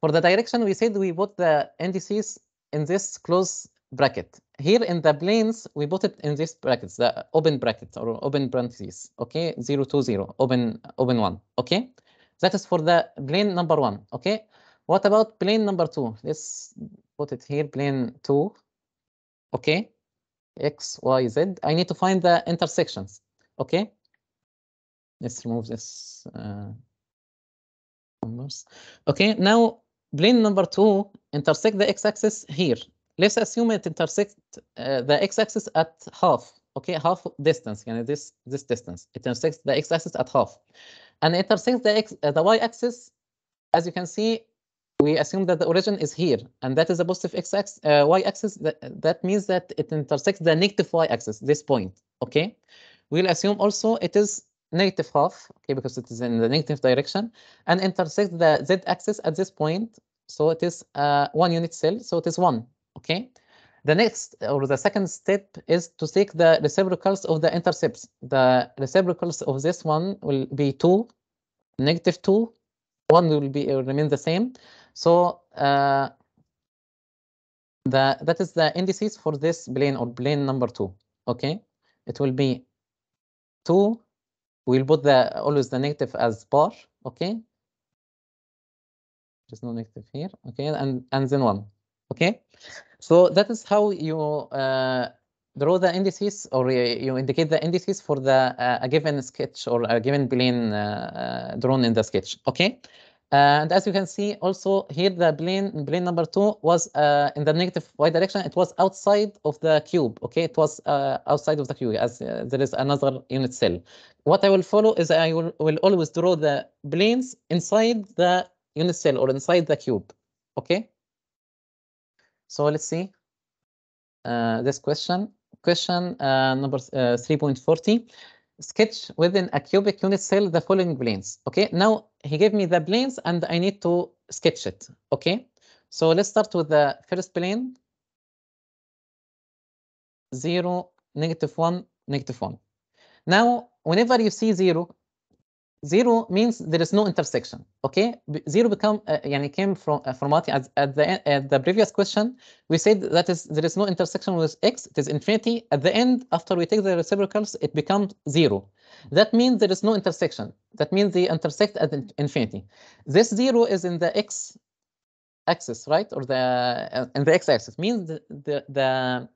for the direction we said we put the indices in this close bracket. Here in the planes, we put it in this brackets, the open bracket or open parentheses, okay? 0 to 0, open, open 1, okay? That is for the plane number 1, okay? What about plane number 2? Let's put it here, plane 2, okay? X, Y, Z. I need to find the intersections, okay? Let's remove this uh, numbers. Okay, now plane number 2 intersect the x-axis here. Let's assume it intersects uh, the x-axis at half, okay, half distance, you know, this, this distance. It intersects the x-axis at half. And it intersects the, x, uh, the y-axis, as you can see, we assume that the origin is here, and that is the positive x-axis, uh, y-axis. That, that means that it intersects the negative y-axis, this point, okay? We'll assume also it is negative half, okay, because it is in the negative direction, and intersect the z-axis at this point. So it is uh, one unit cell, so it is one, okay? The next or the second step is to take the reciprocals of the intercepts. The reciprocals of this one will be 2, negative 2, 1 will be will remain the same. So uh, the that is the indices for this plane or plane number 2, okay? It will be 2, we'll put the always the negative as bar okay there's no negative here okay and and then one okay so that is how you uh, draw the indices or you indicate the indices for the uh, a given sketch or a given plane uh, drawn in the sketch okay and as you can see also here, the plane, plane number two was uh, in the negative y direction. It was outside of the cube, okay? It was uh, outside of the cube as uh, there is another unit cell. What I will follow is I will, will always draw the planes inside the unit cell or inside the cube, okay? So let's see uh, this question. Question uh, number uh, 3.40 sketch within a cubic unit cell the following planes. Okay, now he gave me the planes and I need to sketch it. Okay, so let's start with the first plane. 0, negative 1, negative 1. Now, whenever you see 0, zero means there is no intersection. Okay, zero become uh, yani came from uh, from what at, at the at the previous question we said that is there is no intersection with x. It is infinity. At the end, after we take the reciprocals, it becomes zero. That means there is no intersection. That means they intersect at infinity. This zero is in the x axis, right, or the uh, in the x axis means the the, the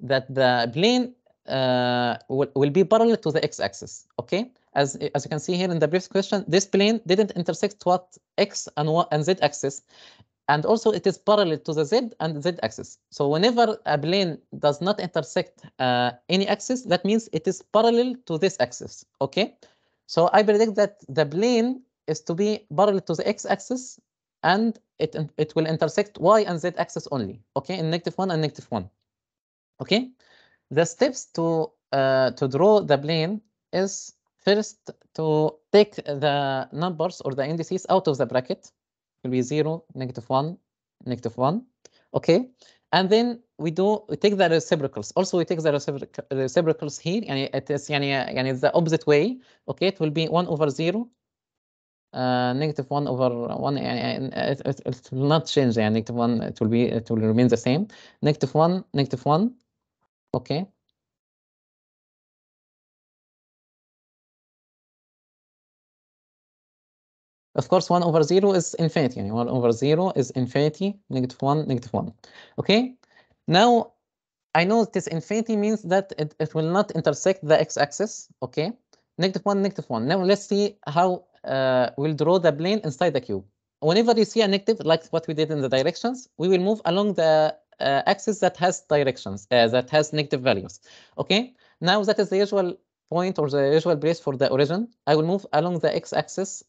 that the plane uh, will, will be parallel to the x-axis, okay? As, as you can see here in the brief question, this plane didn't intersect what x and, and z axis, and also it is parallel to the z and z axis. So whenever a plane does not intersect uh, any axis, that means it is parallel to this axis, okay? So I predict that the plane is to be parallel to the x-axis and it, it will intersect y and z axis only, okay, in negative 1 and negative 1, okay? the steps to uh, to draw the plane is first to take the numbers or the indices out of the bracket It will be 0 negative 1 negative 1 okay and then we do we take the reciprocals also we take the reciprocals here and it is يعني يعني the opposite way okay it will be 1 over 0 uh, negative 1 over 1 it, it, it will not change the negative negative 1 it will be it will remain the same negative 1 negative 1 Okay. Of course, 1 over 0 is infinity. 1 over 0 is infinity, negative 1, negative 1. Okay. Now, I know this infinity means that it, it will not intersect the x-axis. Okay. Negative 1, negative 1. Now, let's see how uh, we'll draw the plane inside the cube. Whenever you see a negative, like what we did in the directions, we will move along the uh, axis that has directions, uh, that has negative values. Okay, now that is the usual point or the usual place for the origin. I will move along the x-axis.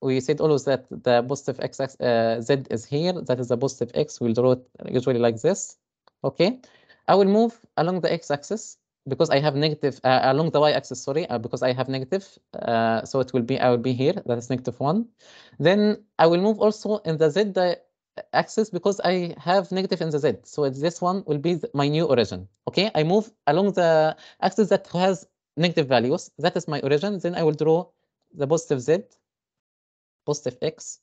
We said always that the positive x uh, z is here. That is the positive x. We'll draw it usually like this. Okay, I will move along the x-axis because I have negative uh, along the y-axis. Sorry, uh, because I have negative, uh, so it will be I will be here. That is negative one. Then I will move also in the z axis because I have negative in the z. So this one will be my new origin. Okay, I move along the axis that has negative values. That is my origin. Then I will draw the positive z, positive x,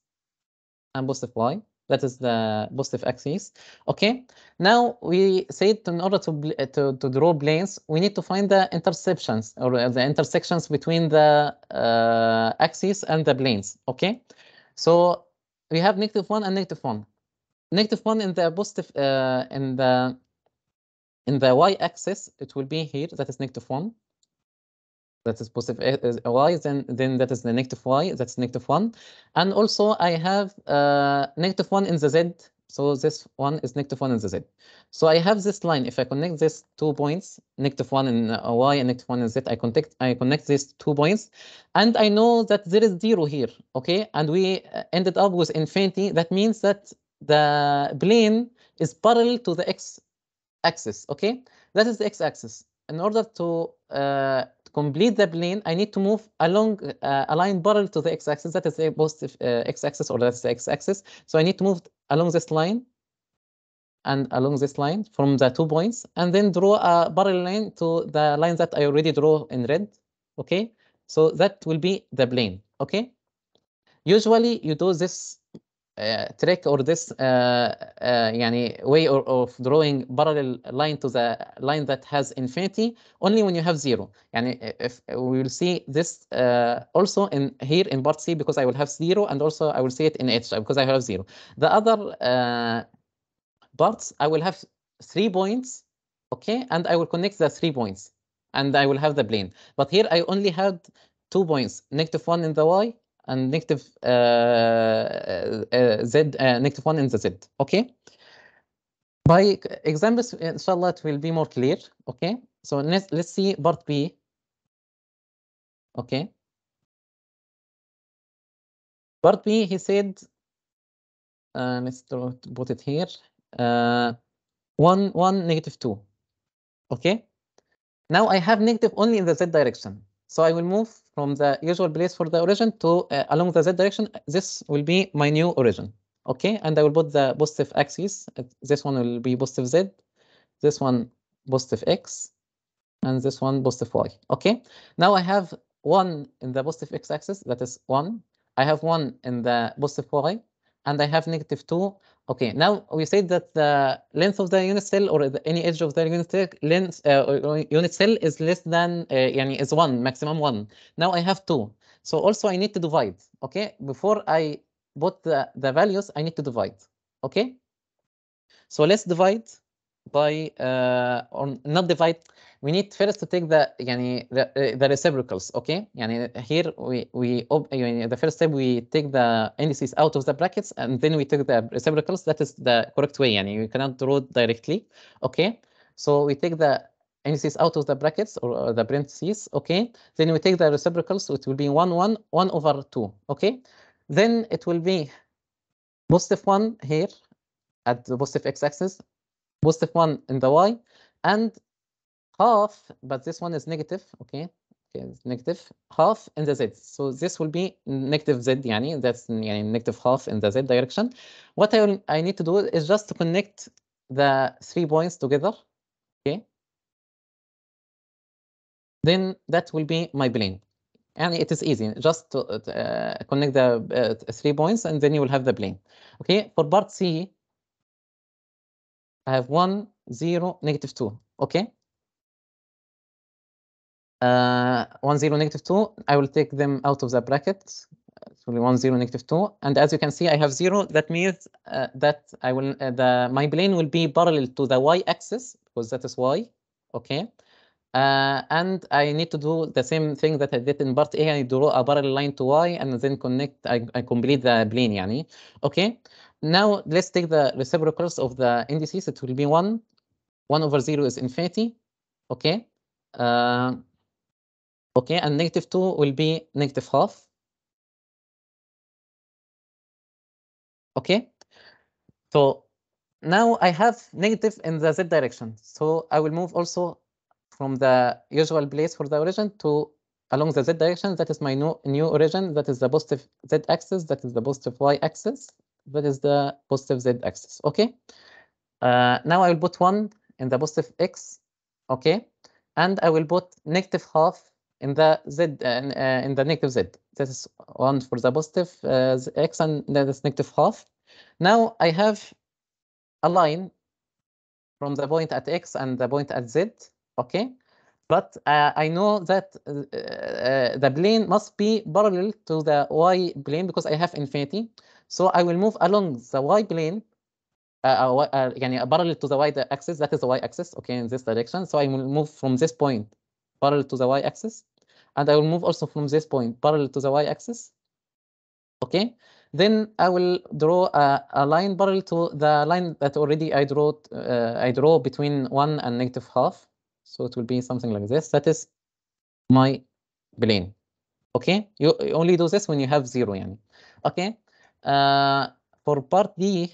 and positive y. That is the positive axis. Okay, now we said in order to, uh, to, to draw planes, we need to find the interceptions or the intersections between the uh, axes and the planes. Okay, so we have negative 1 and negative 1. Negative 1 in the positive, uh, in the in the y-axis, it will be here, that is negative 1. That is positive uh, y, then, then that is the negative y, that's negative 1. And also I have uh, negative 1 in the z so this one is negative 1 in the z. So I have this line. If I connect these two points, negative 1 in uh, y and negative 1 in z, I connect, I connect these two points. And I know that there is 0 here, OK? And we uh, ended up with infinity. That means that the plane is parallel to the x-axis, OK? That is the x-axis. In order to uh, complete the plane, I need to move along uh, a line parallel to the x-axis. That is the positive uh, x-axis or that's the x-axis. So I need to move along this line and along this line from the two points and then draw a parallel line to the line that I already draw in red. Okay, so that will be the plane. Okay, usually you do this uh, trick or this uh, uh, يعني way of drawing parallel line to the line that has infinity only when you have zero يعني if we will see this also in here in part C because I will have zero and also I will see it in H because I have zero the other parts I will have three points okay and I will connect the three points and I will have the plane but here I only had two points negative one in the y and negative, uh, uh, uh, z, negative 1 in the z. Okay. By examples, inshallah, it will be more clear. Okay. So let's, let's see part B. Okay. Part B, he said, uh, let's put it here, uh, 1, 1, negative 2. Okay. Now I have negative only in the z direction. So I will move from the usual place for the origin to uh, along the z direction. This will be my new origin. Okay, and I will put the positive axis. Uh, this one will be positive z, this one positive x, and this one positive y. Okay, now I have one in the positive x axis, that is one. I have one in the positive y, and I have negative 2. Okay, now we say that the length of the unit cell or the, any edge of the unit cell, length, uh, unit cell is less than, uh, yani is 1, maximum 1. Now I have 2. So also I need to divide, okay? Before I put the, the values, I need to divide, okay? So let's divide by, uh, or not divide, we need first to take the yani the, uh, the reciprocals okay Yani here we we the first step we take the indices out of the brackets and then we take the reciprocals that is the correct way yani. we cannot draw directly okay so we take the indices out of the brackets or the parentheses okay then we take the reciprocals so it will be 1 1 1 over 2 okay then it will be positive 1 here at the positive x-axis positive 1 in the y and half, but this one is negative, okay? Okay, negative half in the z. So this will be negative z, يعني that's يعني negative half in the z direction. What I, I need to do is just to connect the three points together, okay? Then that will be my plane. And it is easy, just to uh, uh connect the uh, three points and then you will have the plane. Okay, for part C, I have one zero 2, okay? 10 uh, negative 1, 0, negative 2, I will take them out of the bracket. So 1, 0, negative 2. And as you can see, I have 0. That means uh, that I will uh, the my plane will be parallel to the y-axis, because that is y. Okay. Uh, and I need to do the same thing that I did in part A. I draw a parallel line to Y and then connect, I, I complete the plane, yani. Okay, now let's take the reciprocals of the indices. It will be 1. 1 over 0 is infinity. Okay. Uh, Okay, and negative 2 will be negative half. Okay, so now I have negative in the z direction. So I will move also from the usual place for the origin to along the z direction. That is my new, new origin. That is the positive z axis. That is the positive y axis. That is the positive z axis. Okay. Uh, now I will put 1 in the positive x. Okay. And I will put negative half in the z uh, in the negative z. This is one for the positive the uh, x and then that is negative half. Now I have a line from the point at x and the point at z, okay? But uh, I know that uh, uh, the plane must be parallel to the y plane because I have infinity. So I will move along the y plane, uh, يعني uh, parallel to the y axis, that is the y axis, okay, in this direction. So I will move from this point parallel to the y axis and I will move also from this point parallel to the y-axis. Okay, then I will draw a, a, line parallel to the line that already I draw uh, I draw between one and negative half. So it will be something like this. That is my plane. Okay, you, you only do this when you have zero. Yani. Okay, uh, for part D,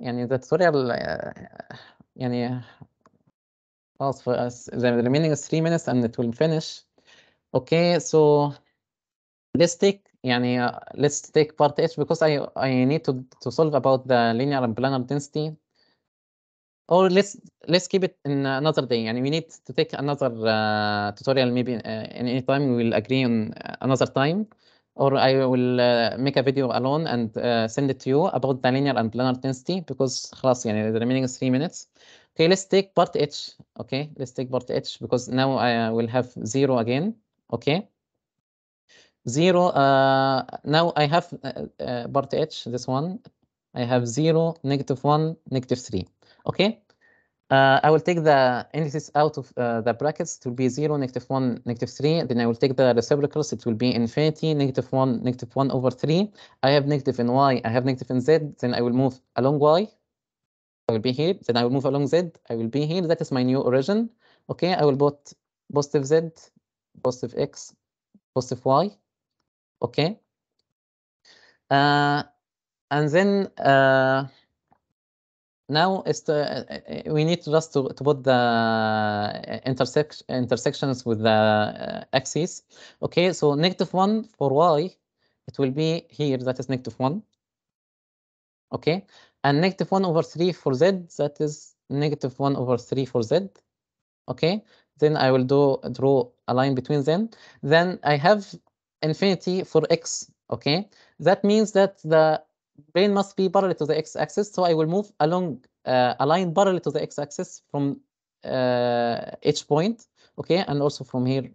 يعني the tutorial uh, يعني for us the remaining is three minutes and it will finish okay so let's take يعني uh, let's take part H because I I need to to solve about the linear and planar density or let's let's keep it in another day يعني we need to take another uh, tutorial maybe uh, in any time we will agree on another time or I will uh, make a video alone and uh, send it to you about the linear and planar density because خلاص يعني the remaining is three minutes okay let's take part H okay let's take part H because now I uh, will have zero again okay zero uh, now I have uh, uh, part H this one I have zero negative one negative three okay uh, I will take the indices out of uh, the brackets. to be 0, negative 1, negative 3. Then I will take the reciprocals. It will be infinity, negative 1, negative 1 over 3. I have negative in y. I have negative in z. Then I will move along y. I will be here. Then I will move along z. I will be here. That is my new origin. Okay, I will put positive z positive x, positive y. Okay. Uh, and then uh, now uh, we need to just to, to put the uh, intersect intersections with the uh, axes. Okay, so negative one for y, it will be here. That is negative one. Okay, and negative one over three for z. That is negative one over three for z. Okay, then I will do draw a line between them, then I have infinity for x, okay? That means that the plane must be parallel to the x-axis, so I will move along uh, a line parallel to the x-axis from uh, each point, okay? And also from here,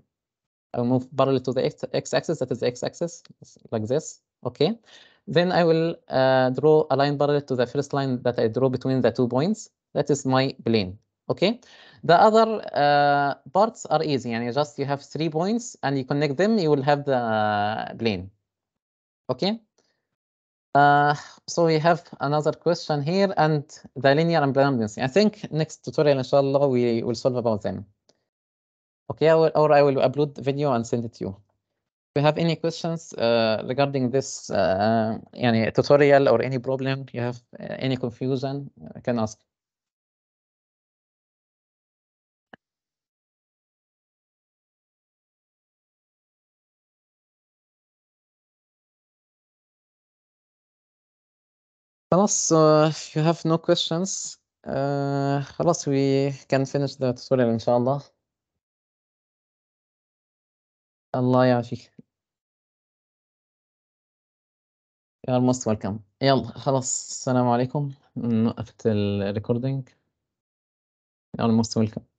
I'll move parallel to the x-axis, that is the x-axis, like this, okay? Then I will uh, draw a line parallel to the first line that I draw between the two points. That is my plane, okay the other uh, parts are easy And you just you have three points and you connect them you will have the uh, plane okay uh, so we have another question here and the linear and implanements I think next tutorial inshallah we will solve about them okay I will, or I will upload the video and send it to you if you have any questions uh, regarding this uh, any tutorial or any problem you have uh, any confusion uh, you can ask خلاص if you have no questions خلاص we can finish the tutorial إن شاء الله الله يعافيك You are most welcome يلا خلاص السلام عليكم نوقف الريكوردينج You are most welcome